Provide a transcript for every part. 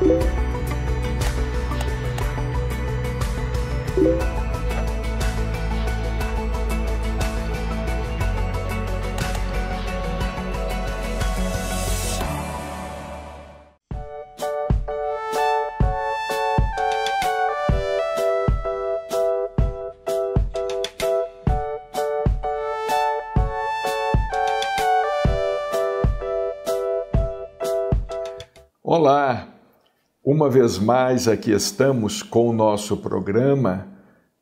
Thank Uma vez mais, aqui estamos com o nosso programa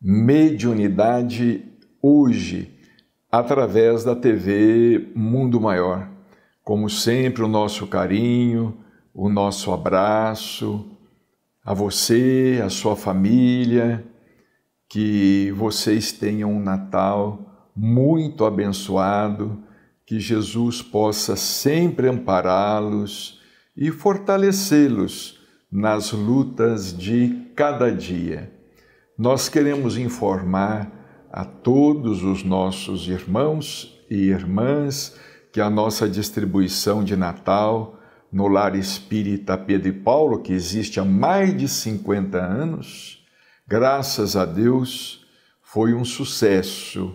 Mediunidade Hoje, através da TV Mundo Maior. Como sempre, o nosso carinho, o nosso abraço a você, a sua família, que vocês tenham um Natal muito abençoado, que Jesus possa sempre ampará-los e fortalecê-los nas lutas de cada dia. Nós queremos informar a todos os nossos irmãos e irmãs que a nossa distribuição de Natal no Lar Espírita Pedro e Paulo, que existe há mais de 50 anos, graças a Deus, foi um sucesso.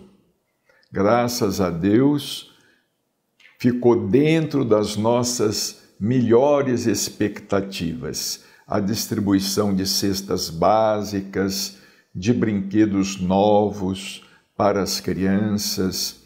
Graças a Deus, ficou dentro das nossas melhores expectativas, a distribuição de cestas básicas, de brinquedos novos para as crianças.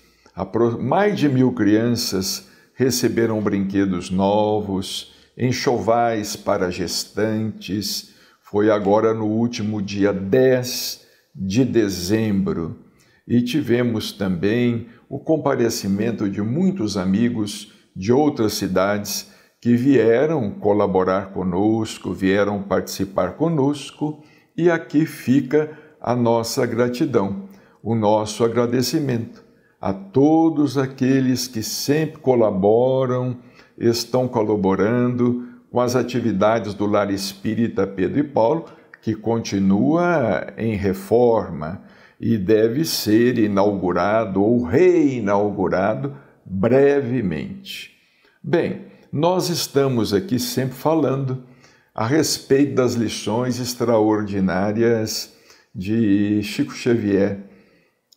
Mais de mil crianças receberam brinquedos novos, enxovais para gestantes. Foi agora no último dia 10 de dezembro. E tivemos também o comparecimento de muitos amigos de outras cidades que vieram colaborar conosco, vieram participar conosco, e aqui fica a nossa gratidão, o nosso agradecimento a todos aqueles que sempre colaboram, estão colaborando com as atividades do Lar Espírita Pedro e Paulo, que continua em reforma e deve ser inaugurado ou reinaugurado brevemente. Bem, nós estamos aqui sempre falando a respeito das lições extraordinárias de Chico Xavier.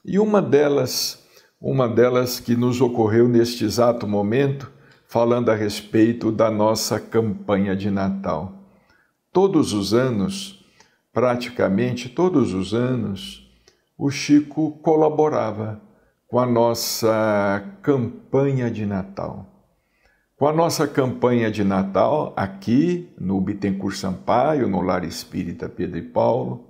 E uma delas, uma delas que nos ocorreu neste exato momento, falando a respeito da nossa campanha de Natal. Todos os anos, praticamente todos os anos, o Chico colaborava com a nossa campanha de Natal. Com a nossa campanha de Natal aqui no Bittencourt Sampaio, no Lar Espírita Pedro e Paulo,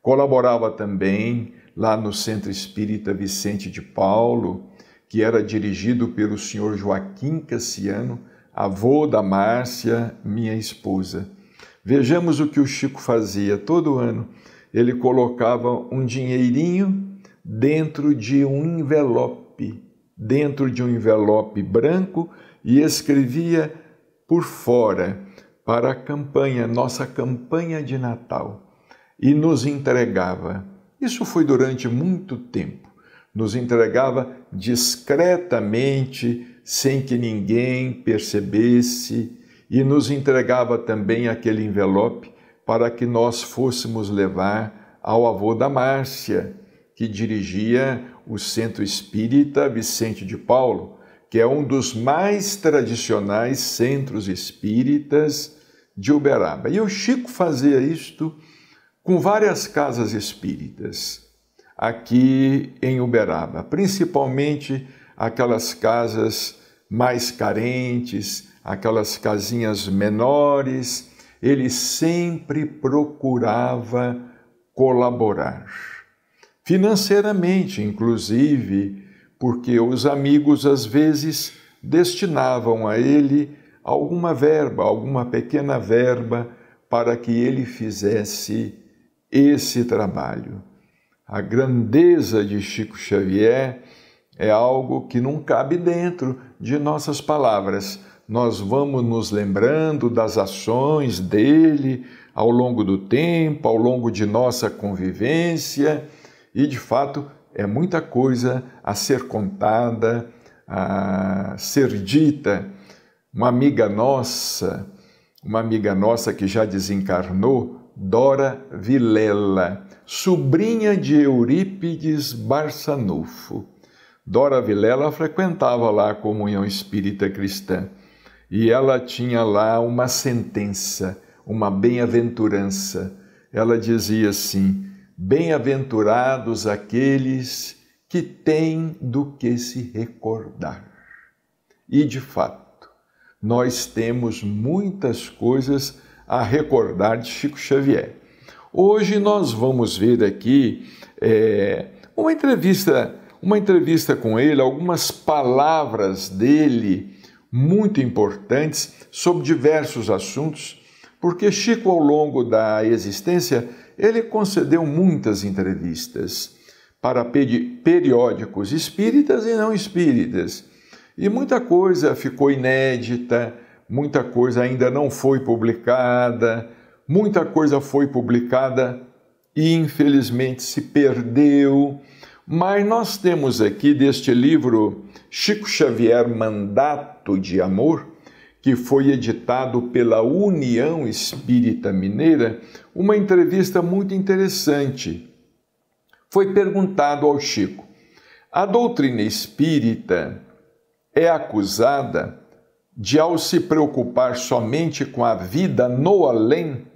colaborava também lá no Centro Espírita Vicente de Paulo, que era dirigido pelo senhor Joaquim Cassiano, avô da Márcia, minha esposa. Vejamos o que o Chico fazia todo ano. Ele colocava um dinheirinho dentro de um envelope, dentro de um envelope branco e escrevia por fora para a campanha, nossa campanha de Natal, e nos entregava. Isso foi durante muito tempo. Nos entregava discretamente, sem que ninguém percebesse, e nos entregava também aquele envelope para que nós fôssemos levar ao avô da Márcia, que dirigia o Centro Espírita Vicente de Paulo, que é um dos mais tradicionais centros espíritas de Uberaba. E o Chico fazia isto com várias casas espíritas aqui em Uberaba, principalmente aquelas casas mais carentes, aquelas casinhas menores. Ele sempre procurava colaborar. Financeiramente, inclusive, porque os amigos às vezes destinavam a ele alguma verba, alguma pequena verba, para que ele fizesse esse trabalho. A grandeza de Chico Xavier é algo que não cabe dentro de nossas palavras. Nós vamos nos lembrando das ações dele ao longo do tempo, ao longo de nossa convivência, e de fato é muita coisa a ser contada, a ser dita. Uma amiga nossa, uma amiga nossa que já desencarnou, Dora Vilela, sobrinha de Eurípides Barçanufo. Dora Vilela frequentava lá a comunhão espírita cristã e ela tinha lá uma sentença, uma bem-aventurança. Ela dizia assim: Bem-aventurados aqueles que têm do que se recordar. E de fato, nós temos muitas coisas a recordar de Chico Xavier. Hoje nós vamos ver aqui é, uma entrevista, uma entrevista com ele, algumas palavras dele muito importantes sobre diversos assuntos, porque Chico, ao longo da existência, ele concedeu muitas entrevistas para periódicos espíritas e não espíritas. E muita coisa ficou inédita, muita coisa ainda não foi publicada, muita coisa foi publicada e infelizmente se perdeu. Mas nós temos aqui deste livro Chico Xavier Mandato de Amor, que foi editado pela União Espírita Mineira, uma entrevista muito interessante. Foi perguntado ao Chico: a doutrina espírita é acusada de, ao se preocupar somente com a vida no além,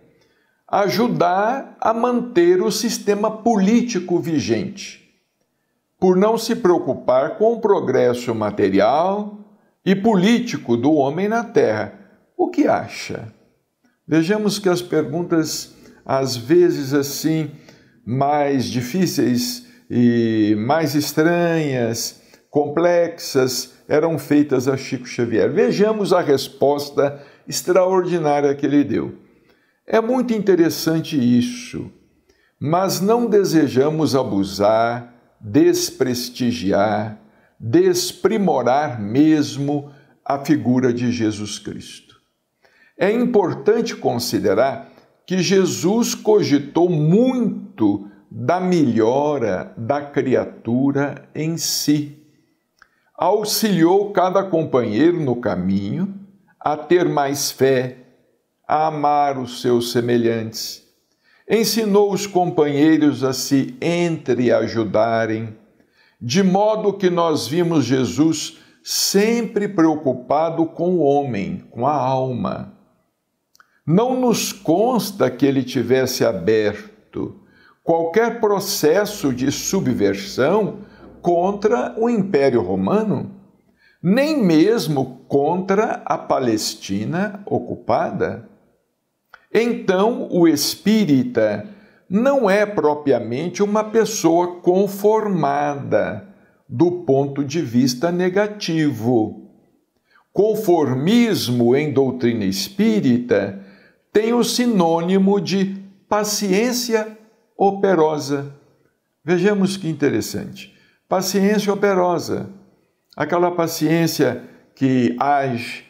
ajudar a manter o sistema político vigente, por não se preocupar com o progresso material, e político do homem na terra. O que acha? Vejamos que as perguntas, às vezes assim, mais difíceis e mais estranhas, complexas, eram feitas a Chico Xavier. Vejamos a resposta extraordinária que ele deu. É muito interessante isso, mas não desejamos abusar, desprestigiar, desprimorar mesmo a figura de Jesus Cristo. É importante considerar que Jesus cogitou muito da melhora da criatura em si. Auxiliou cada companheiro no caminho a ter mais fé, a amar os seus semelhantes. Ensinou os companheiros a se entreajudarem de modo que nós vimos Jesus sempre preocupado com o homem, com a alma. Não nos consta que ele tivesse aberto qualquer processo de subversão contra o Império Romano, nem mesmo contra a Palestina ocupada. Então o espírita não é propriamente uma pessoa conformada do ponto de vista negativo. Conformismo em doutrina espírita tem o sinônimo de paciência operosa. Vejamos que interessante. Paciência operosa. Aquela paciência que age,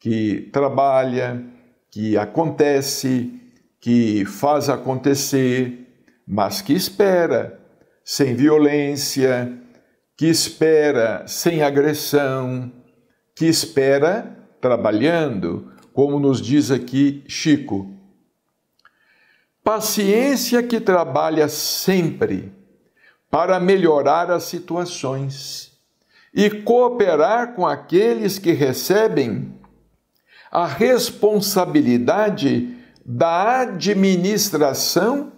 que trabalha, que acontece, que faz acontecer, mas que espera sem violência, que espera sem agressão, que espera trabalhando, como nos diz aqui Chico. Paciência que trabalha sempre para melhorar as situações e cooperar com aqueles que recebem a responsabilidade da administração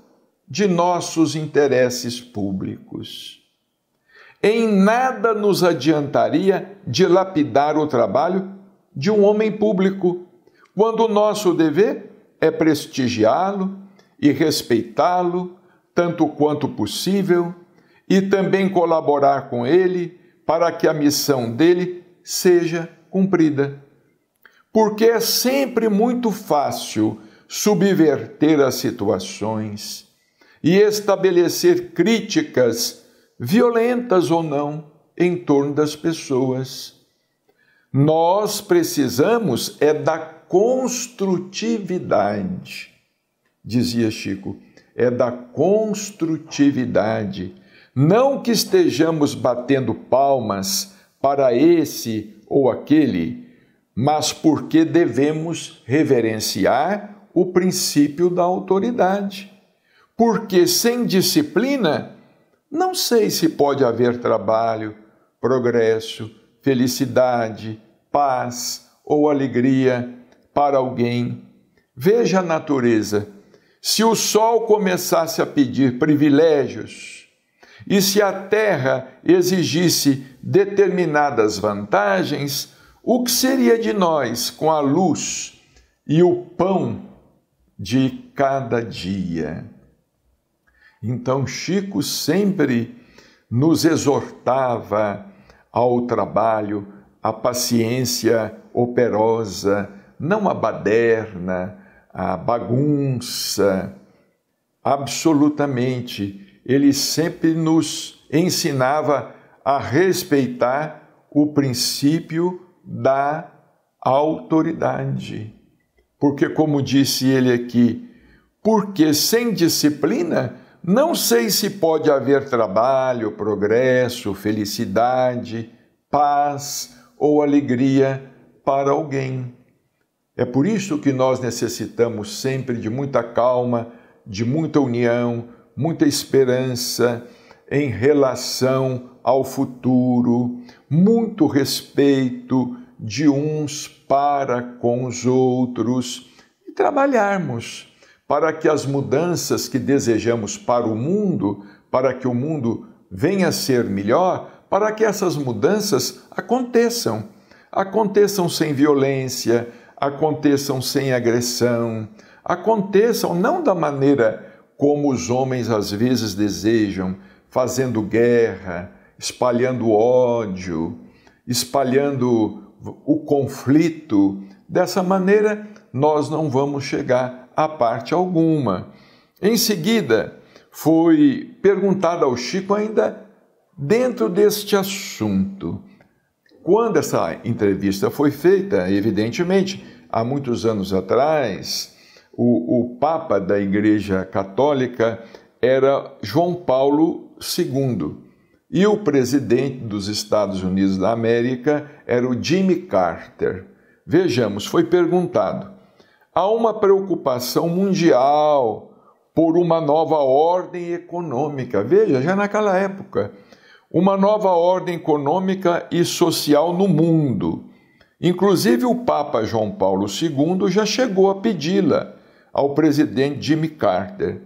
de nossos interesses públicos. Em nada nos adiantaria dilapidar o trabalho de um homem público, quando o nosso dever é prestigiá-lo e respeitá-lo tanto quanto possível e também colaborar com ele para que a missão dele seja cumprida. Porque é sempre muito fácil subverter as situações e estabelecer críticas, violentas ou não, em torno das pessoas. Nós precisamos é da construtividade, dizia Chico, é da construtividade. Não que estejamos batendo palmas para esse ou aquele, mas porque devemos reverenciar o princípio da autoridade. Porque sem disciplina, não sei se pode haver trabalho, progresso, felicidade, paz ou alegria para alguém. Veja a natureza. Se o sol começasse a pedir privilégios, e se a terra exigisse determinadas vantagens, o que seria de nós com a luz e o pão de cada dia. Então, Chico sempre nos exortava ao trabalho, à paciência operosa, não a baderna, a bagunça. Absolutamente, ele sempre nos ensinava a respeitar o princípio da autoridade. Porque, como disse ele aqui, porque sem disciplina não sei se pode haver trabalho, progresso, felicidade, paz ou alegria para alguém. É por isso que nós necessitamos sempre de muita calma, de muita união, muita esperança em relação ao futuro, muito respeito, de uns para com os outros e trabalharmos para que as mudanças que desejamos para o mundo, para que o mundo venha a ser melhor, para que essas mudanças aconteçam. Aconteçam sem violência, aconteçam sem agressão, aconteçam não da maneira como os homens às vezes desejam, fazendo guerra, espalhando ódio, espalhando o conflito, dessa maneira nós não vamos chegar a parte alguma. Em seguida, foi perguntado ao Chico, ainda dentro deste assunto. Quando essa entrevista foi feita, evidentemente, há muitos anos atrás, o, o Papa da Igreja Católica era João Paulo II. E o presidente dos Estados Unidos da América era o Jimmy Carter. Vejamos, foi perguntado: há uma preocupação mundial por uma nova ordem econômica. Veja, já naquela época, uma nova ordem econômica e social no mundo. Inclusive, o Papa João Paulo II já chegou a pedi-la ao presidente Jimmy Carter.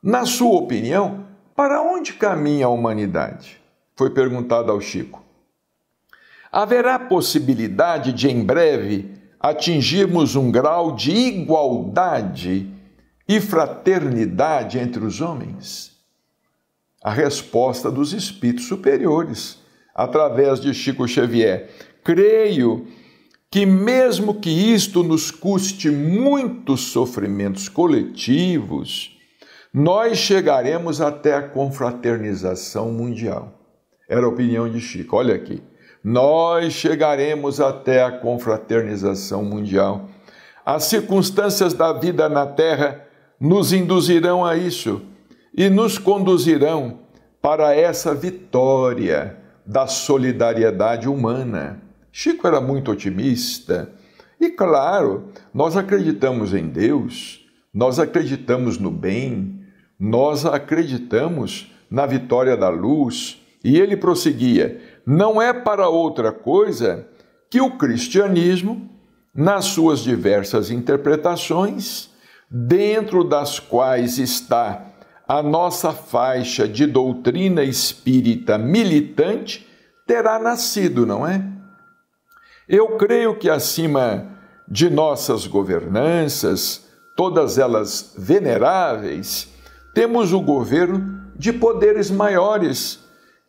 Na sua opinião, para onde caminha a humanidade? Foi perguntado ao Chico. Haverá possibilidade de, em breve, atingirmos um grau de igualdade e fraternidade entre os homens? A resposta dos espíritos superiores, através de Chico Xavier: Creio que, mesmo que isto nos custe muitos sofrimentos coletivos, nós chegaremos até a confraternização mundial. Era a opinião de Chico. Olha aqui. Nós chegaremos até a confraternização mundial. As circunstâncias da vida na Terra nos induzirão a isso e nos conduzirão para essa vitória da solidariedade humana. Chico era muito otimista. E claro, nós acreditamos em Deus, nós acreditamos no bem, nós acreditamos na vitória da luz. E ele prosseguia: não é para outra coisa que o cristianismo, nas suas diversas interpretações, dentro das quais está a nossa faixa de doutrina espírita militante, terá nascido, não é? Eu creio que acima de nossas governanças, todas elas veneráveis, temos o governo de poderes maiores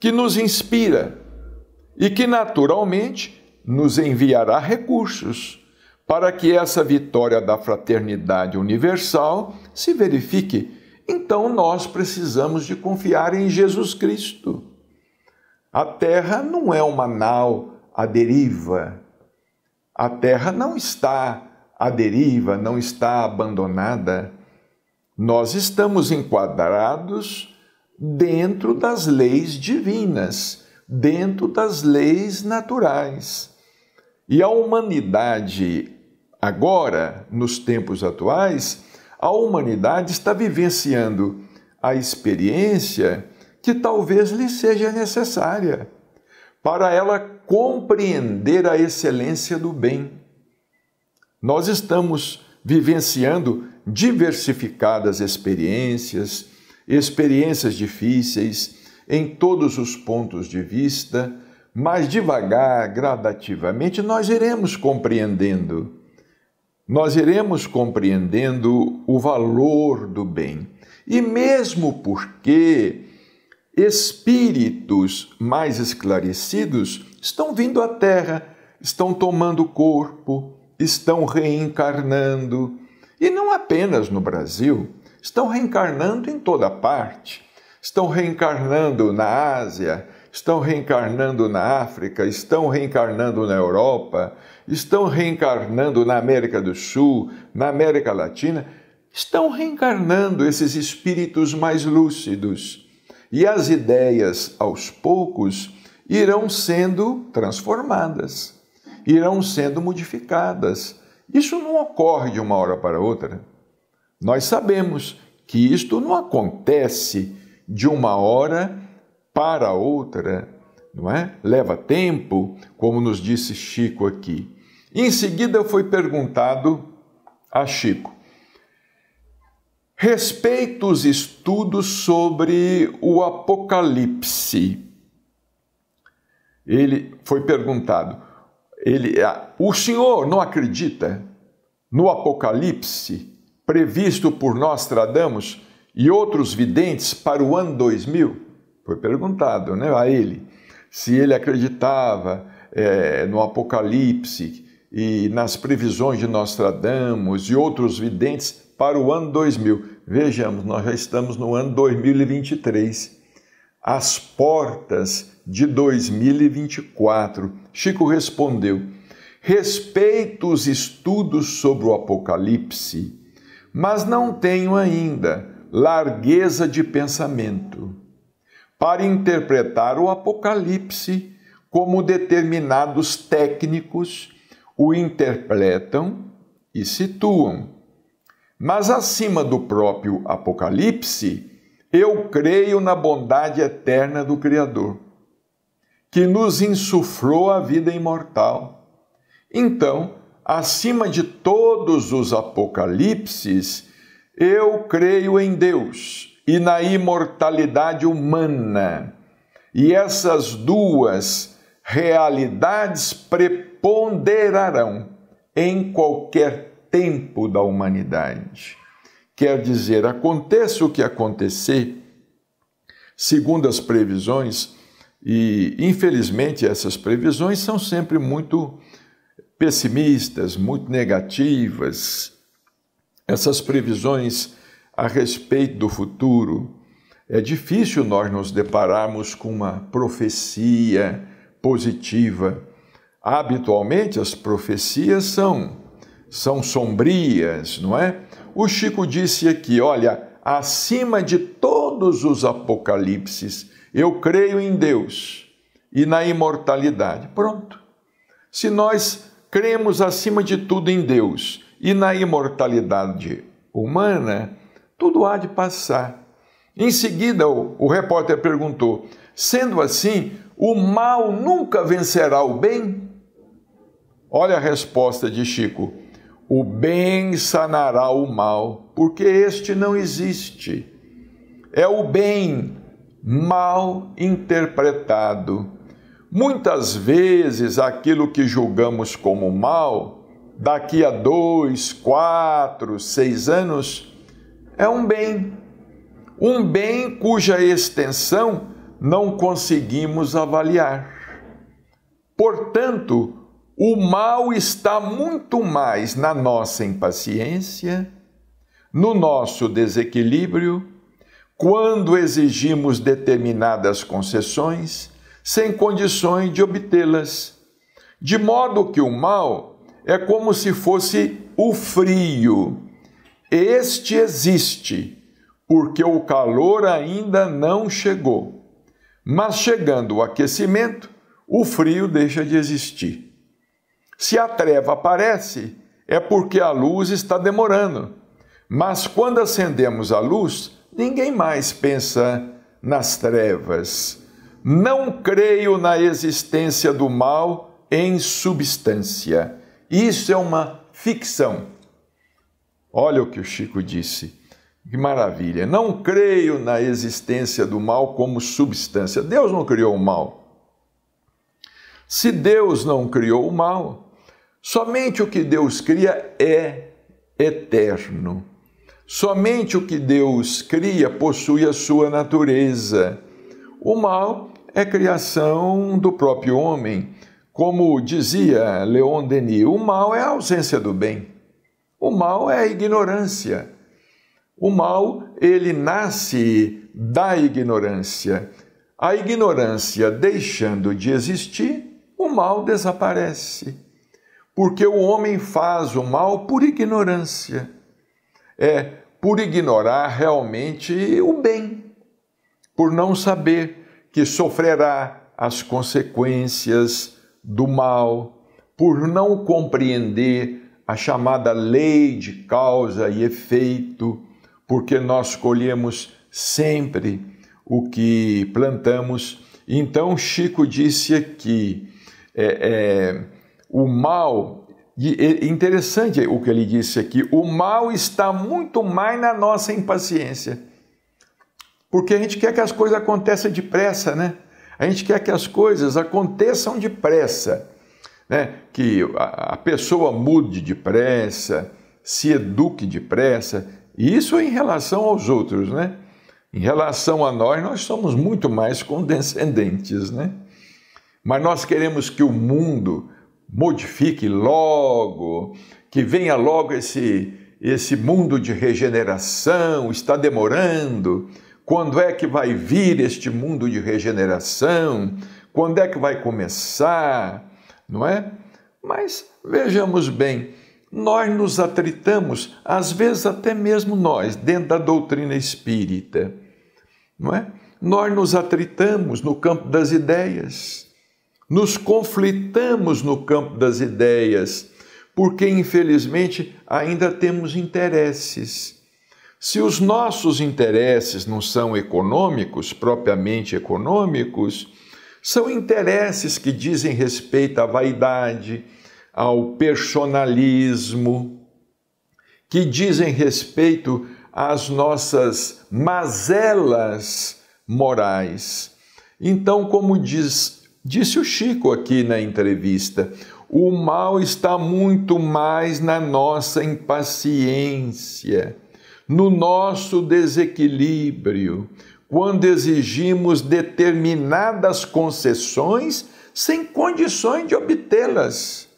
que nos inspira e que naturalmente nos enviará recursos para que essa vitória da fraternidade universal se verifique. Então nós precisamos de confiar em Jesus Cristo. A terra não é uma nau à deriva. A terra não está à deriva, não está abandonada. Nós estamos enquadrados dentro das leis divinas, dentro das leis naturais. E a humanidade, agora, nos tempos atuais, a humanidade está vivenciando a experiência que talvez lhe seja necessária para ela compreender a excelência do bem. Nós estamos vivenciando diversificadas experiências, experiências difíceis em todos os pontos de vista, mas devagar, gradativamente, nós iremos compreendendo. Nós iremos compreendendo o valor do bem. E mesmo porque espíritos mais esclarecidos estão vindo à Terra, estão tomando corpo, estão reencarnando e não apenas no Brasil, estão reencarnando em toda parte. Estão reencarnando na Ásia, estão reencarnando na África, estão reencarnando na Europa, estão reencarnando na América do Sul, na América Latina. Estão reencarnando esses espíritos mais lúcidos. E as ideias, aos poucos, irão sendo transformadas, irão sendo modificadas isso não ocorre de uma hora para outra. Nós sabemos que isto não acontece de uma hora para outra, não é? Leva tempo, como nos disse Chico aqui. Em seguida foi perguntado a Chico: respeito os estudos sobre o Apocalipse. Ele foi perguntado: ele, o senhor não acredita no Apocalipse previsto por Nostradamus e outros videntes para o ano 2000? Foi perguntado né, a ele se ele acreditava é, no Apocalipse e nas previsões de Nostradamus e outros videntes para o ano 2000. Vejamos, nós já estamos no ano 2023. As portas de 2024. Chico respondeu: Respeito os estudos sobre o Apocalipse, mas não tenho ainda largueza de pensamento para interpretar o Apocalipse como determinados técnicos o interpretam e situam. Mas acima do próprio Apocalipse, eu creio na bondade eterna do Criador que nos insuflou a vida imortal. Então, acima de todos os apocalipses, eu creio em Deus e na imortalidade humana. E essas duas realidades preponderarão em qualquer tempo da humanidade. Quer dizer, aconteça o que acontecer, segundo as previsões, e, infelizmente, essas previsões são sempre muito pessimistas, muito negativas. Essas previsões a respeito do futuro, é difícil nós nos depararmos com uma profecia positiva. Habitualmente as profecias são são sombrias, não é? O Chico disse aqui, olha, acima de todos os apocalipses eu creio em Deus e na imortalidade. Pronto. Se nós cremos acima de tudo em Deus e na imortalidade humana, tudo há de passar. Em seguida, o, o repórter perguntou: sendo assim, o mal nunca vencerá o bem? Olha a resposta de Chico: o bem sanará o mal, porque este não existe. É o bem mal interpretado. Muitas vezes aquilo que julgamos como mal, daqui a dois, quatro, seis anos, é um bem. Um bem cuja extensão não conseguimos avaliar. Portanto, o mal está muito mais na nossa impaciência, no nosso desequilíbrio quando exigimos determinadas concessões sem condições de obtê-las, de modo que o mal é como se fosse o frio. Este existe, porque o calor ainda não chegou. Mas chegando o aquecimento, o frio deixa de existir. Se a treva aparece, é porque a luz está demorando. Mas quando acendemos a luz, Ninguém mais pensa nas trevas. Não creio na existência do mal em substância. Isso é uma ficção. Olha o que o Chico disse. Que maravilha! Não creio na existência do mal como substância. Deus não criou o mal. Se Deus não criou o mal, somente o que Deus cria é eterno. Somente o que Deus cria possui a sua natureza. O mal é criação do próprio homem. Como dizia Leon Denis, o mal é a ausência do bem. O mal é a ignorância. O mal, ele nasce da ignorância. A ignorância deixando de existir, o mal desaparece. Porque o homem faz o mal por ignorância. É por ignorar realmente o bem, por não saber que sofrerá as consequências do mal, por não compreender a chamada lei de causa e efeito, porque nós colhemos sempre o que plantamos. Então, Chico disse que é, é, o mal e é interessante o que ele disse aqui: o mal está muito mais na nossa impaciência. Porque a gente quer que as coisas aconteçam depressa, né? A gente quer que as coisas aconteçam depressa, né? Que a pessoa mude depressa, se eduque depressa. Isso em relação aos outros, né? Em relação a nós, nós somos muito mais condescendentes, né? Mas nós queremos que o mundo modifique logo, que venha logo esse, esse mundo de regeneração, está demorando. Quando é que vai vir este mundo de regeneração? Quando é que vai começar? Não é? Mas vejamos bem, nós nos atritamos, às vezes até mesmo nós, dentro da doutrina espírita, não é? Nós nos atritamos no campo das ideias nos conflitamos no campo das ideias, porque infelizmente ainda temos interesses. Se os nossos interesses não são econômicos, propriamente econômicos, são interesses que dizem respeito à vaidade, ao personalismo, que dizem respeito às nossas mazelas morais. Então, como diz Disse o Chico aqui na entrevista: o mal está muito mais na nossa impaciência, no nosso desequilíbrio, quando exigimos determinadas concessões sem condições de obtê-las.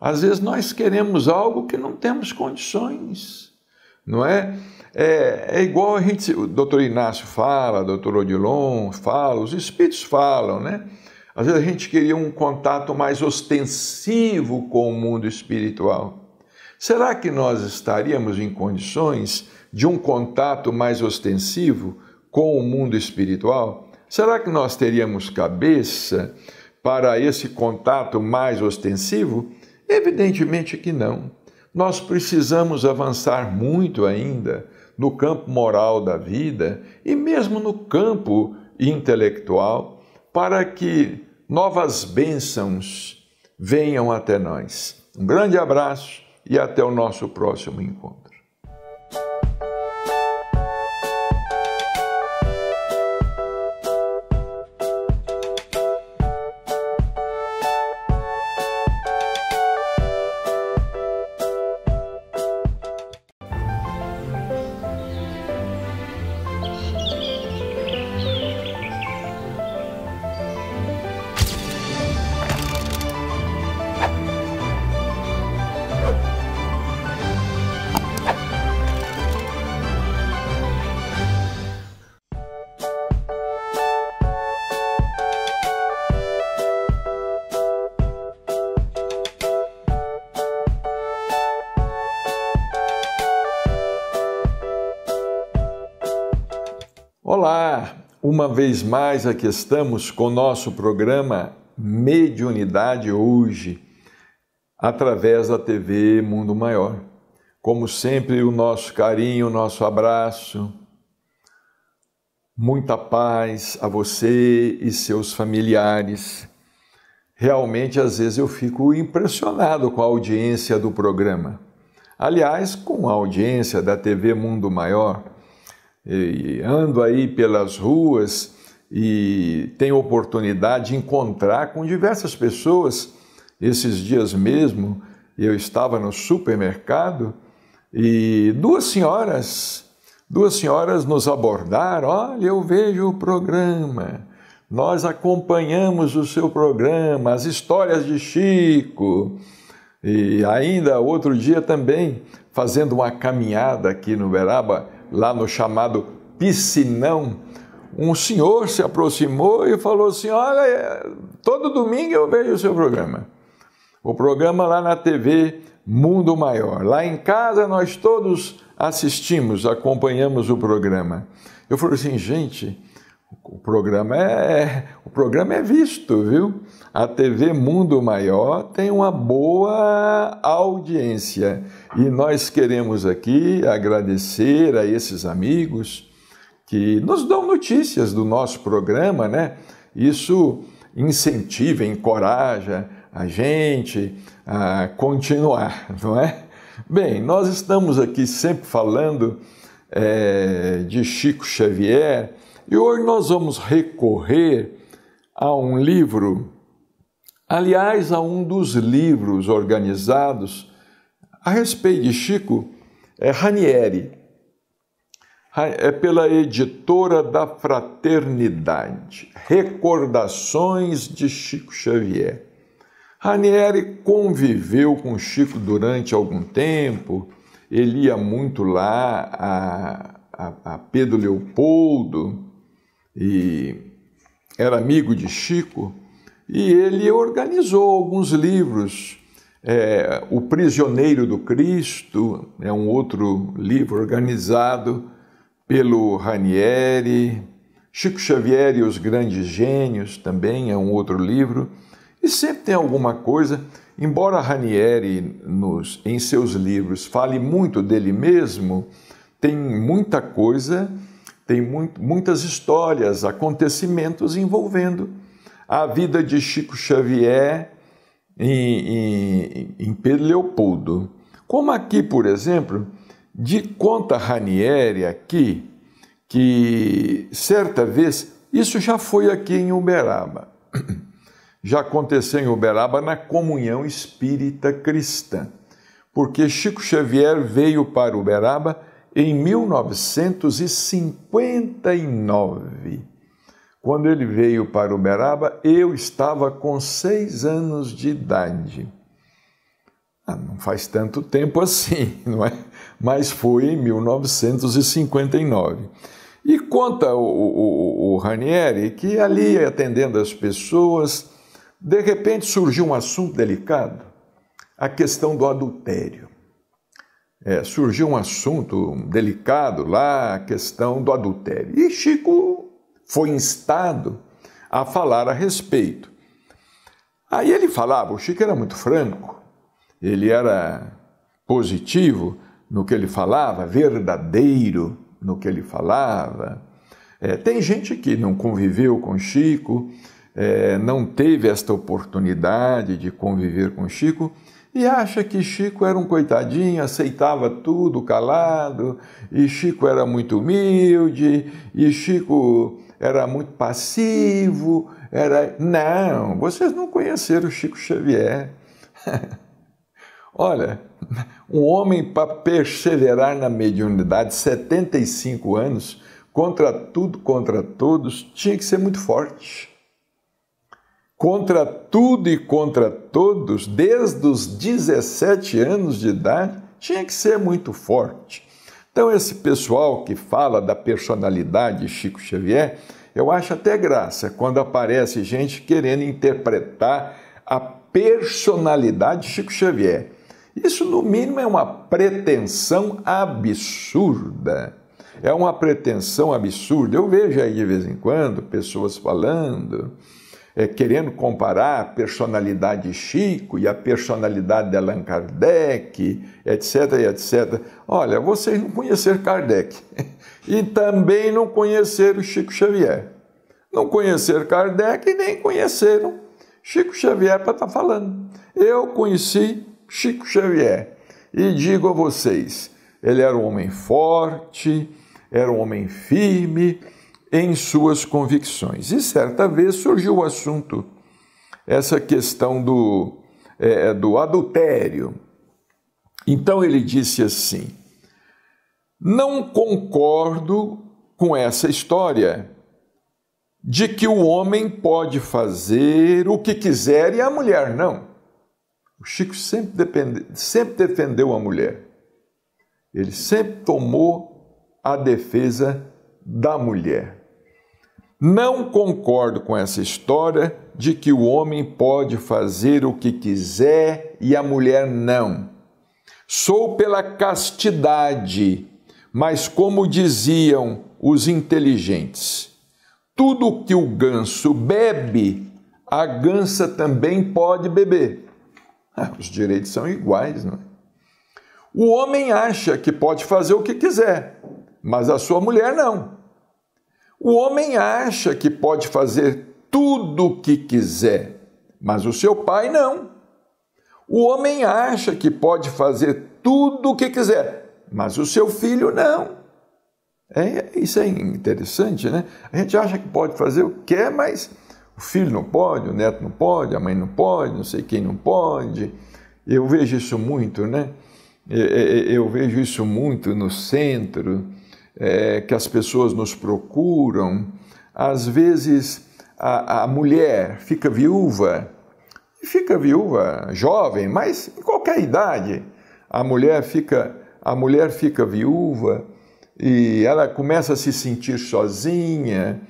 Às vezes nós queremos algo que não temos condições, não é? É, é, igual a gente, o doutor Inácio fala, o doutor Odilon fala, os espíritos falam, né? Às vezes a gente queria um contato mais ostensivo com o mundo espiritual. Será que nós estaríamos em condições de um contato mais ostensivo com o mundo espiritual? Será que nós teríamos cabeça para esse contato mais ostensivo? Evidentemente que não. Nós precisamos avançar muito ainda no campo moral da vida e mesmo no campo intelectual, para que novas bênçãos venham até nós. Um grande abraço e até o nosso próximo encontro. Uma vez mais aqui estamos com nosso programa Mediunidade Hoje, através da TV Mundo Maior. Como sempre, o nosso carinho, o nosso abraço, muita paz a você e seus familiares. Realmente, às vezes, eu fico impressionado com a audiência do programa. Aliás, com a audiência da TV Mundo Maior, e ando aí pelas ruas e tenho oportunidade de encontrar com diversas pessoas. Esses dias mesmo eu estava no supermercado e duas senhoras, duas senhoras nos abordaram. Olha, eu vejo o programa. Nós acompanhamos o seu programa, as histórias de Chico. E ainda outro dia também, fazendo uma caminhada aqui no Beraba, lá no chamado piscinão, um senhor se aproximou e falou assim: Olha, é, todo domingo eu vejo o seu programa. O programa lá na TV Mundo Maior. Lá em casa nós todos assistimos, acompanhamos o programa. Eu falei assim, gente, o programa é, o programa é visto, viu? A TV Mundo Maior tem uma boa audiência. E nós queremos aqui agradecer a esses amigos que nos dão notícias do nosso programa, né? Isso incentiva, encoraja a gente a continuar, não é? Bem, nós estamos aqui sempre falando é, de Chico Xavier e hoje nós vamos recorrer a um livro, aliás, a um dos livros organizados a respeito de Chico, é Ranieri, é pela editora da Fraternidade, Recordações de Chico Xavier. Ranieri conviveu com Chico durante algum tempo, ele ia muito lá a, a, a Pedro Leopoldo e era amigo de Chico, e ele organizou alguns livros é, O Prisioneiro do Cristo é um outro livro organizado pelo Ranieri, Chico Xavier e os Grandes Gênios também é um outro livro, e sempre tem alguma coisa. Embora Ranieri, nos, em seus livros, fale muito dele mesmo, tem muita coisa, tem muito, muitas histórias, acontecimentos envolvendo a vida de Chico Xavier em, em, em Pedro Leopoldo. Como aqui, por exemplo, de conta Ranieri aqui, que certa vez, isso já foi aqui em Uberaba, já aconteceu em Uberaba na comunhão espírita cristã, porque Chico Xavier veio para Uberaba em 1959 quando ele veio para Uberaba, eu estava com seis anos de idade. Ah, não faz tanto tempo assim, não é? Mas foi em 1959. E conta o, o, o Ranieri que ali, atendendo as pessoas, de repente surgiu um assunto delicado, a questão do adultério. É, surgiu um assunto delicado lá, a questão do adultério. E Chico foi instado a falar a respeito. Aí ele falava, o Chico era muito franco, ele era positivo no que ele falava, verdadeiro no que ele falava. É, tem gente que não conviveu com Chico, é, não teve esta oportunidade de conviver com Chico e acha que Chico era um coitadinho, aceitava tudo calado, e Chico era muito humilde, e Chico era muito passivo, era. Não, vocês não conheceram Chico Xavier. Olha, um homem para perseverar na mediunidade 75 anos, contra tudo, contra todos, tinha que ser muito forte. Contra tudo e contra todos, desde os 17 anos de idade, tinha que ser muito forte. Então, esse pessoal que fala da personalidade de Chico Xavier, eu acho até graça quando aparece gente querendo interpretar a personalidade de Chico Xavier. Isso, no mínimo, é uma pretensão absurda. É uma pretensão absurda. Eu vejo aí de vez em quando pessoas falando é, querendo comparar a personalidade de Chico e a personalidade de Allan Kardec, etc, etc. Olha, vocês não conheceram Kardec e também não conheceram Chico Xavier. Não conheceram Kardec e nem conheceram Chico Xavier para estar tá falando. Eu conheci Chico Xavier e digo a vocês, ele era um homem forte, era um homem firme, em suas convicções. E certa vez surgiu o assunto, essa questão do, é, é, do adultério. Então ele disse assim: Não concordo com essa história de que o homem pode fazer o que quiser e a mulher não. O Chico sempre, depende, sempre defendeu a mulher. Ele sempre tomou a defesa da mulher. Não concordo com essa história de que o homem pode fazer o que quiser e a mulher não. Sou pela castidade, mas como diziam os inteligentes, tudo que o ganso bebe, a gansa também pode beber. Ah, os direitos são iguais, não é? O homem acha que pode fazer o que quiser, mas a sua mulher não. O homem acha que pode fazer tudo o que quiser, mas o seu pai não. O homem acha que pode fazer tudo o que quiser, mas o seu filho não. É, isso é interessante, né? A gente acha que pode fazer o que quer, mas o filho não pode, o neto não pode, a mãe não pode, não sei quem não pode. Eu vejo isso muito, né? É, é, é, eu vejo isso muito no centro é, que as pessoas nos procuram. Às vezes a, a mulher fica viúva, fica viúva jovem, mas em qualquer idade. A mulher fica, a mulher fica viúva e ela começa a se sentir sozinha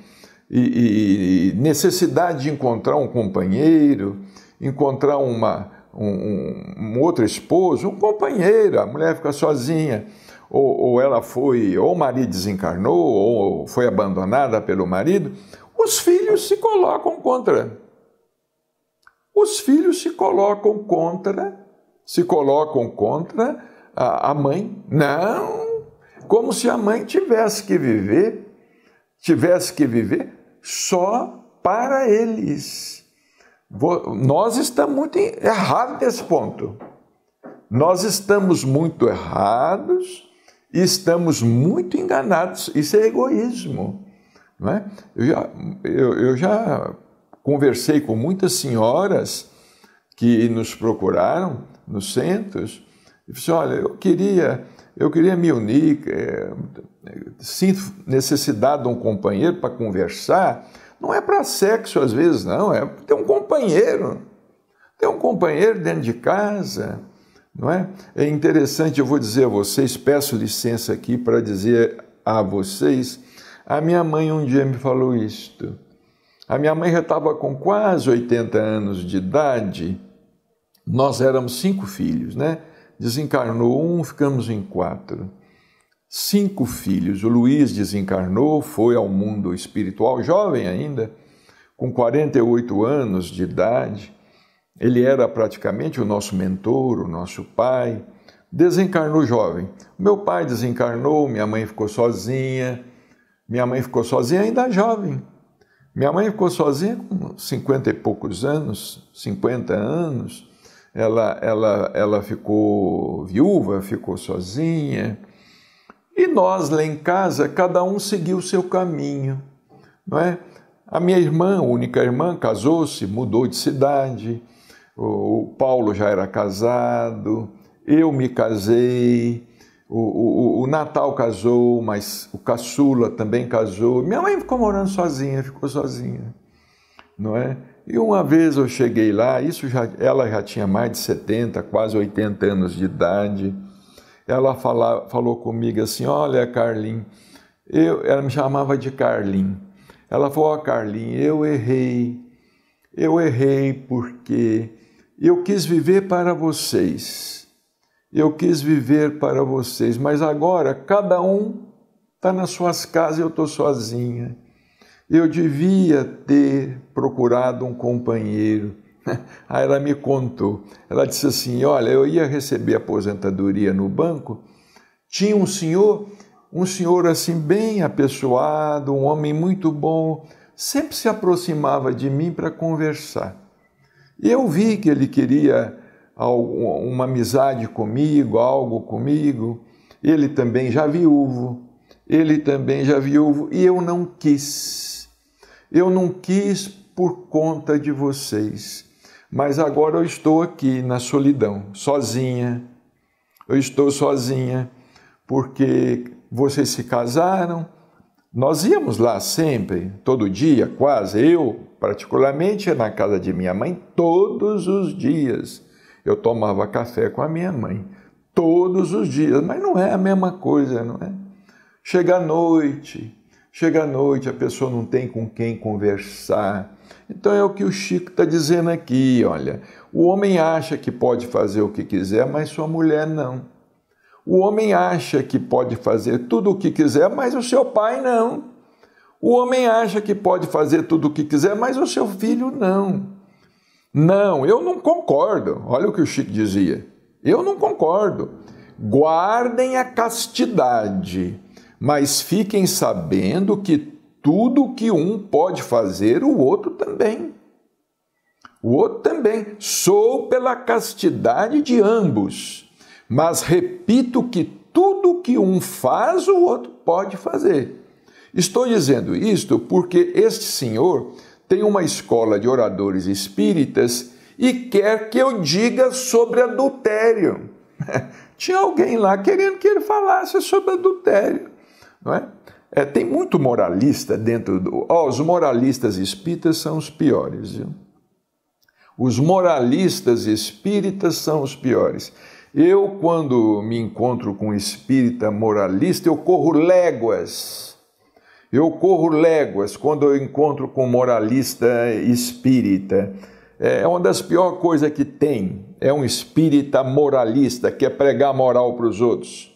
e, e necessidade de encontrar um companheiro, encontrar uma, um, um outro esposo, um companheiro. A mulher fica sozinha ou, ou ela foi, ou o marido desencarnou, ou foi abandonada pelo marido, os filhos se colocam contra. Os filhos se colocam contra, se colocam contra a, a mãe. Não, como se a mãe tivesse que viver, tivesse que viver só para eles. Nós estamos muito errados nesse ponto. Nós estamos muito errados e estamos muito enganados. Isso é egoísmo. Não é? Eu, já, eu, eu já conversei com muitas senhoras que nos procuraram nos centros e disse: assim, Olha, eu queria, eu queria me unir, é, sinto necessidade de um companheiro para conversar. Não é para sexo às vezes, não, é ter um companheiro. Ter um companheiro dentro de casa, não é? é interessante, eu vou dizer a vocês, peço licença aqui para dizer a vocês, a minha mãe um dia me falou isto. A minha mãe já estava com quase 80 anos de idade, nós éramos cinco filhos, né? Desencarnou um, ficamos em quatro. Cinco filhos. O Luiz desencarnou, foi ao mundo espiritual, jovem ainda, com 48 anos de idade. Ele era praticamente o nosso mentor, o nosso pai. Desencarnou jovem. Meu pai desencarnou, minha mãe ficou sozinha. Minha mãe ficou sozinha ainda jovem. Minha mãe ficou sozinha com 50 e poucos anos, 50 anos. Ela, ela, ela ficou viúva, ficou sozinha. E nós lá em casa, cada um seguiu o seu caminho, não é? A minha irmã, única irmã, casou-se, mudou de cidade, o, Paulo já era casado, eu me casei, o, o, o Natal casou, mas o caçula também casou. Minha mãe ficou morando sozinha, ficou sozinha, não é? E uma vez eu cheguei lá, isso já, ela já tinha mais de 70, quase 80 anos de idade. Ela fala, falou comigo assim: Olha, Carlin, eu, ela me chamava de Carlin. Ela falou: Ó, oh, Carlin, eu errei. Eu errei porque eu quis viver para vocês. Eu quis viver para vocês, mas agora cada um está nas suas casas e eu estou sozinha. Eu devia ter procurado um companheiro. Aí ela me contou. Ela disse assim: Olha, eu ia receber aposentadoria no banco. Tinha um senhor, um senhor assim, bem apessoado, um homem muito bom, sempre se aproximava de mim para conversar. Eu vi que ele queria uma amizade comigo, algo comigo. Ele também já viúvo, ele também já viúvo, e eu não quis. Eu não quis por conta de vocês. Mas agora eu estou aqui na solidão, sozinha. Eu estou sozinha porque vocês se casaram. Nós íamos lá sempre, todo dia, quase. Eu particularmente na casa de minha mãe, todos os dias. Eu tomava café com a minha mãe, todos os dias, mas não é a mesma coisa, não é? Chega à noite, chega à noite, a pessoa não tem com quem conversar. Então é o que o Chico está dizendo aqui, olha. O homem acha que pode fazer o que quiser, mas sua mulher não. O homem acha que pode fazer tudo o que quiser, mas o seu pai não. O homem acha que pode fazer tudo o que quiser, mas o seu filho não. Não, eu não concordo. Olha o que o Chico dizia. Eu não concordo. Guardem a castidade, mas fiquem sabendo que tudo o que um pode fazer, o outro também. O outro também. Sou pela castidade de ambos, mas repito que tudo que um faz, o outro pode fazer. Estou dizendo isto porque este senhor tem uma escola de oradores espíritas e quer que eu diga sobre adultério. Tinha alguém lá querendo que ele falasse sobre adultério, não é? é tem muito moralista dentro do. Oh, os moralistas espíritas são os piores, viu? Os moralistas espíritas são os piores. Eu, quando me encontro com um espírita moralista, eu corro léguas eu corro léguas quando eu encontro com moralista espírita. É, é uma das piores coisas que tem. É um espírita moralista que é pregar moral para os outros.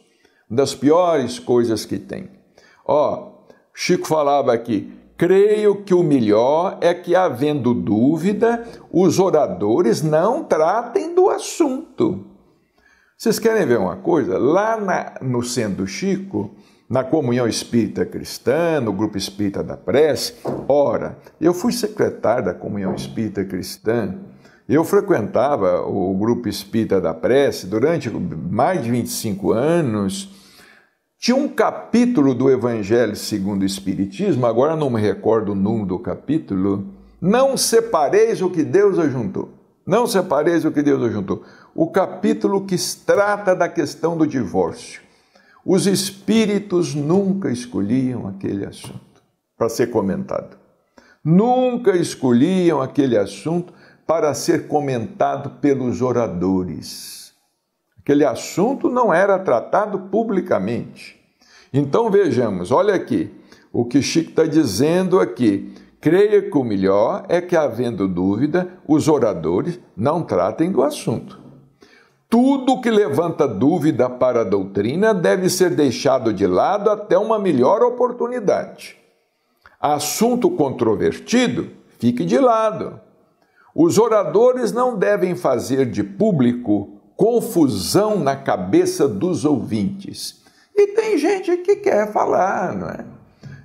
Uma das piores coisas que tem. Ó, Chico falava aqui: creio que o melhor é que, havendo dúvida, os oradores não tratem do assunto. Vocês querem ver uma coisa? Lá na, no Sendo Chico, na comunhão espírita cristã, no grupo espírita da prece. Ora, eu fui secretário da comunhão espírita cristã. Eu frequentava o grupo espírita da prece durante mais de 25 anos. Tinha um capítulo do Evangelho segundo o Espiritismo, agora não me recordo o número do capítulo. Não separeis o que Deus ajuntou. Não separeis o que Deus ajuntou. O capítulo que trata da questão do divórcio. Os espíritos nunca escolhiam aquele assunto para ser comentado. Nunca escolhiam aquele assunto para ser comentado pelos oradores. Aquele assunto não era tratado publicamente. Então vejamos, olha aqui, o que Chico está dizendo aqui. Creia que o melhor é que, havendo dúvida, os oradores não tratem do assunto. Tudo que levanta dúvida para a doutrina deve ser deixado de lado até uma melhor oportunidade. Assunto controvertido, fique de lado. Os oradores não devem fazer de público confusão na cabeça dos ouvintes. E tem gente que quer falar, não é?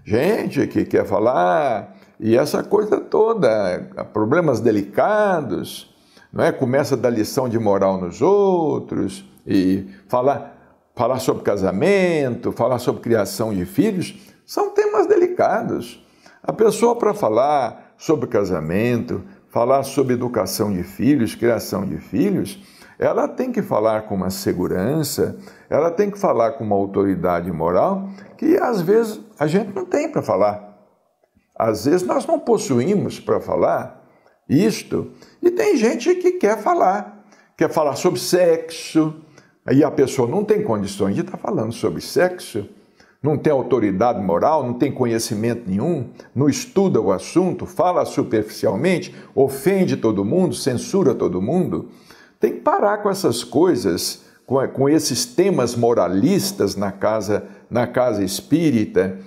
Gente que quer falar, e essa coisa toda, problemas delicados não é? Começa a dar lição de moral nos outros e falar, falar sobre casamento, falar sobre criação de filhos, são temas delicados. A pessoa para falar sobre casamento, falar sobre educação de filhos, criação de filhos, ela tem que falar com uma segurança, ela tem que falar com uma autoridade moral que às vezes a gente não tem para falar. Às vezes nós não possuímos para falar isto e tem gente que quer falar, quer falar sobre sexo, aí a pessoa não tem condições de estar tá falando sobre sexo, não tem autoridade moral, não tem conhecimento nenhum, não estuda o assunto, fala superficialmente, ofende todo mundo, censura todo mundo. Tem que parar com essas coisas, com, esses temas moralistas na casa, na casa espírita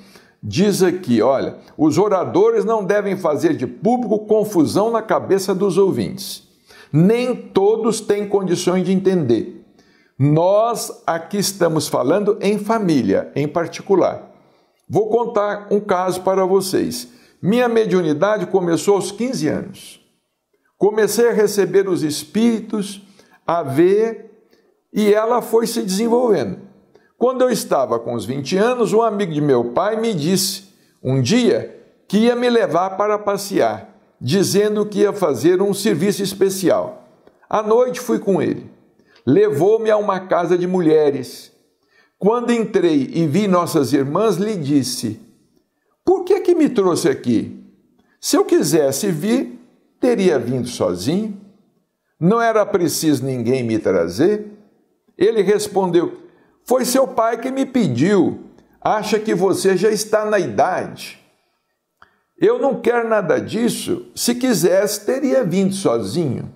diz aqui: olha, os oradores não devem fazer de público confusão na cabeça dos ouvintes. Nem todos têm condições de entender. Nós aqui estamos falando em família, em particular. Vou contar um caso para vocês. Minha mediunidade começou aos 15 anos. Comecei a receber os espíritos, a ver, e ela foi se desenvolvendo. Quando eu estava com os 20 anos, um amigo de meu pai me disse um dia que ia me levar para passear, dizendo que ia fazer um serviço especial. À noite fui com ele. Levou-me a uma casa de mulheres. Quando entrei e vi nossas irmãs, lhe disse: Por que que me trouxe aqui? Se eu quisesse vir, teria vindo sozinho. Não era preciso ninguém me trazer? Ele respondeu: foi seu pai que me pediu. Acha que você já está na idade. Eu não quero nada disso. Se quisesse, teria vindo sozinho.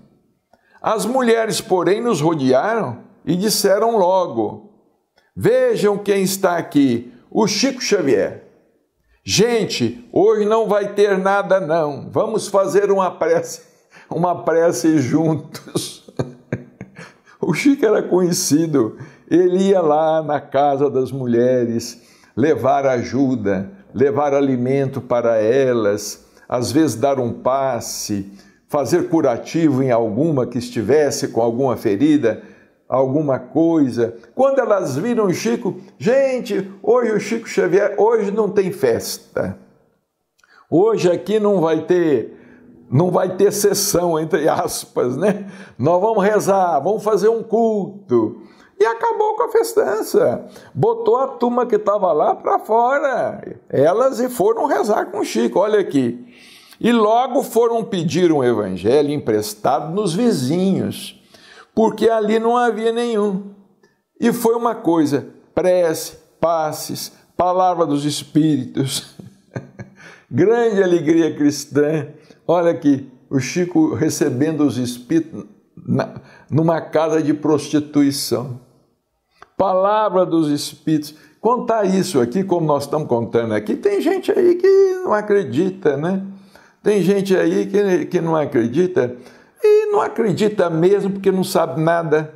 As mulheres, porém, nos rodearam e disseram logo: Vejam quem está aqui, o Chico Xavier. Gente, hoje não vai ter nada não. Vamos fazer uma prece, uma prece juntos. o Chico era conhecido ele ia lá na casa das mulheres levar ajuda, levar alimento para elas, às vezes dar um passe, fazer curativo em alguma que estivesse com alguma ferida, alguma coisa. Quando elas viram o Chico, gente, hoje o Chico Xavier, hoje não tem festa. Hoje aqui não vai ter não vai ter sessão entre aspas, né? Nós vamos rezar, vamos fazer um culto e acabou com a festança. Botou a turma que estava lá para fora. Elas e foram rezar com o Chico, olha aqui. E logo foram pedir um evangelho emprestado nos vizinhos, porque ali não havia nenhum. E foi uma coisa: prece, passes, palavra dos espíritos, grande alegria cristã. Olha aqui, o Chico recebendo os espíritos na, numa casa de prostituição palavra dos Espíritos. Contar isso aqui, como nós estamos contando aqui, tem gente aí que não acredita, né? Tem gente aí que, que não acredita e não acredita mesmo porque não sabe nada.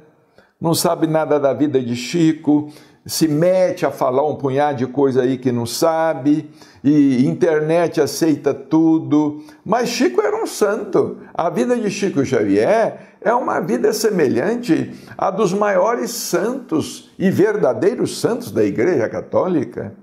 Não sabe nada da vida de Chico, se mete a falar um punhado de coisa aí que não sabe, e internet aceita tudo. Mas Chico era um santo. A vida de Chico Xavier é uma vida semelhante à dos maiores santos e verdadeiros santos da Igreja Católica.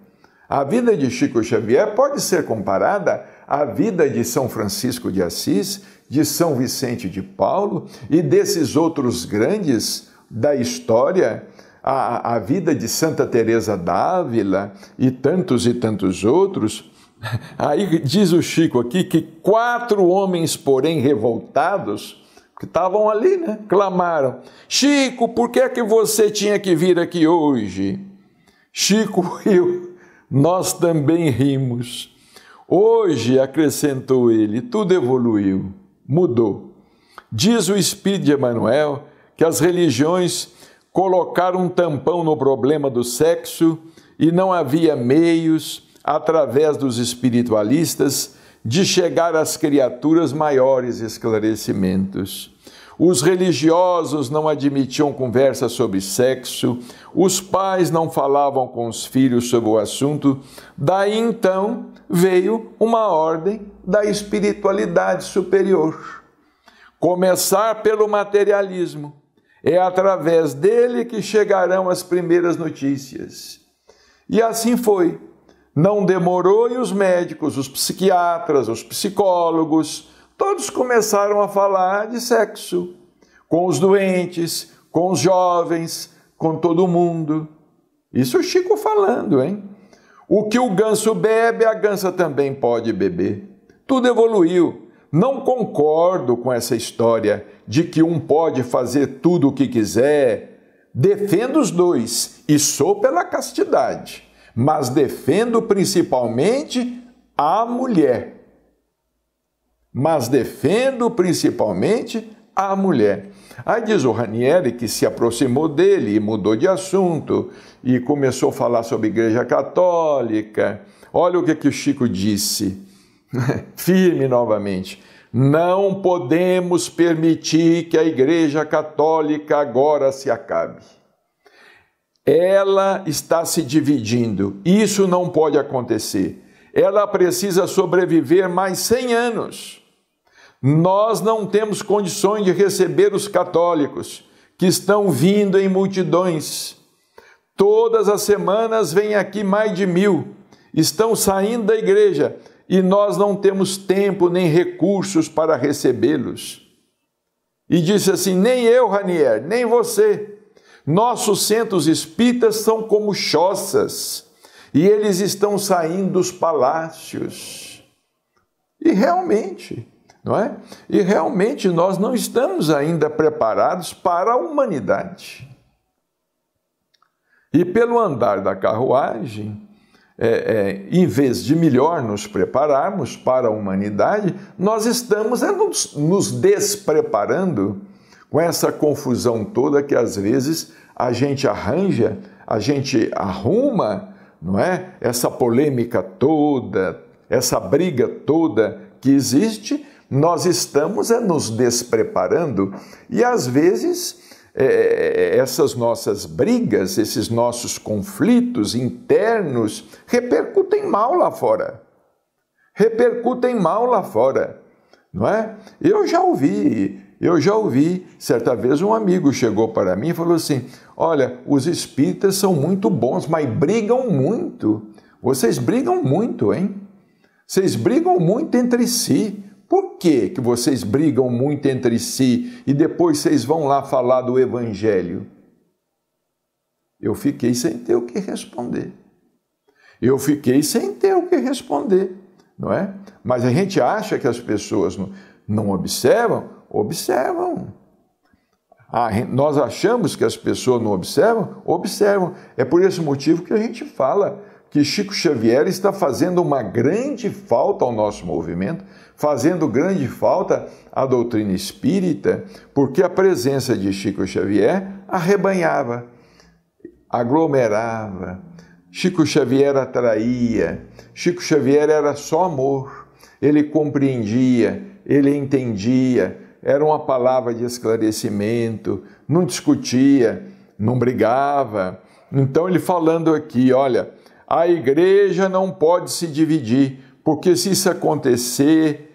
A vida de Chico Xavier pode ser comparada à vida de São Francisco de Assis, de São Vicente de Paulo e desses outros grandes da história a, a vida de Santa Teresa d'Ávila e tantos e tantos outros, aí diz o Chico aqui que quatro homens, porém revoltados, que estavam ali, né? Clamaram: Chico, por que é que você tinha que vir aqui hoje? Chico riu, nós também rimos. Hoje, acrescentou ele, tudo evoluiu, mudou. Diz o Espírito de Emmanuel que as religiões colocar um tampão no problema do sexo e não havia meios, através dos espiritualistas, de chegar às criaturas maiores esclarecimentos. Os religiosos não admitiam conversa sobre sexo, os pais não falavam com os filhos sobre o assunto. Daí então veio uma ordem da espiritualidade superior. Começar pelo materialismo, é através dele que chegarão as primeiras notícias. E assim foi. Não demorou e os médicos, os psiquiatras, os psicólogos, todos começaram a falar de sexo com os doentes, com os jovens, com todo mundo. Isso o Chico falando, hein? O que o ganso bebe, a gansa também pode beber. Tudo evoluiu. Não concordo com essa história de que um pode fazer tudo o que quiser. Defendo os dois e sou pela castidade, mas defendo principalmente a mulher. Mas defendo principalmente a mulher. Aí diz o Ranieri que se aproximou dele e mudou de assunto e começou a falar sobre a Igreja Católica. Olha o que, que o Chico disse, firme novamente. Não podemos permitir que a Igreja Católica agora se acabe. Ela está se dividindo. Isso não pode acontecer. Ela precisa sobreviver mais 100 anos. Nós não temos condições de receber os católicos que estão vindo em multidões. Todas as semanas vem aqui mais de mil. Estão saindo da igreja e nós não temos tempo nem recursos para recebê-los. E disse assim: Nem eu, Ranier, nem você. Nossos centros espíritas são como choças, e eles estão saindo dos palácios. E realmente, não é? E realmente nós não estamos ainda preparados para a humanidade. E pelo andar da carruagem, é, é, em vez de melhor nos prepararmos para a humanidade, nós estamos é, nos, nos despreparando com essa confusão toda que às vezes a gente arranja, a gente arruma, não é? Essa polêmica toda, essa briga toda que existe, nós estamos é, nos despreparando e às vezes é, é, é, essas nossas brigas, esses nossos conflitos internos repercutem mal lá fora. Repercutem mal lá fora, não é? Eu já ouvi, eu já ouvi, certa vez um amigo chegou para mim e falou assim: Olha, os espíritas são muito bons, mas brigam muito. Vocês brigam muito, hein? Vocês brigam muito entre si por que, que vocês brigam muito entre si e depois vocês vão lá falar do Evangelho? Eu fiquei sem ter o que responder. Eu fiquei sem ter o que responder, não é? Mas a gente acha que as pessoas não, não observam? Observam. Ah, nós achamos que as pessoas não observam? Observam. É por esse motivo que a gente fala que Chico Xavier está fazendo uma grande falta ao nosso movimento, fazendo grande falta à doutrina espírita, porque a presença de Chico Xavier arrebanhava, aglomerava. Chico Xavier atraía, Chico Xavier era só amor, ele compreendia, ele entendia, era uma palavra de esclarecimento, não discutia, não brigava. Então, ele falando aqui, olha, a igreja não pode se dividir, porque se isso acontecer,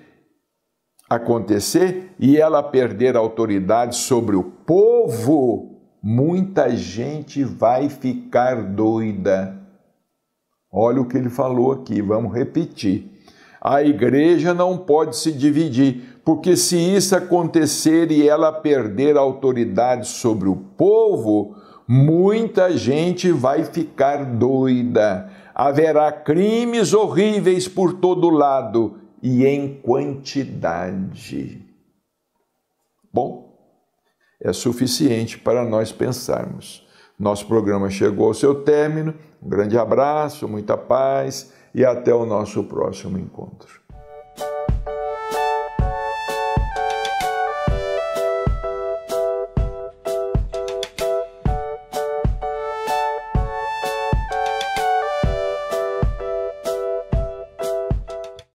acontecer e ela perder autoridade sobre o povo, muita gente vai ficar doida. Olha o que ele falou aqui, vamos repetir. A igreja não pode se dividir, porque se isso acontecer e ela perder autoridade sobre o povo, muita gente vai ficar doida. Haverá crimes horríveis por todo lado e em quantidade. Bom, é suficiente para nós pensarmos. Nosso programa chegou ao seu término. Um grande abraço, muita paz e até o nosso próximo encontro.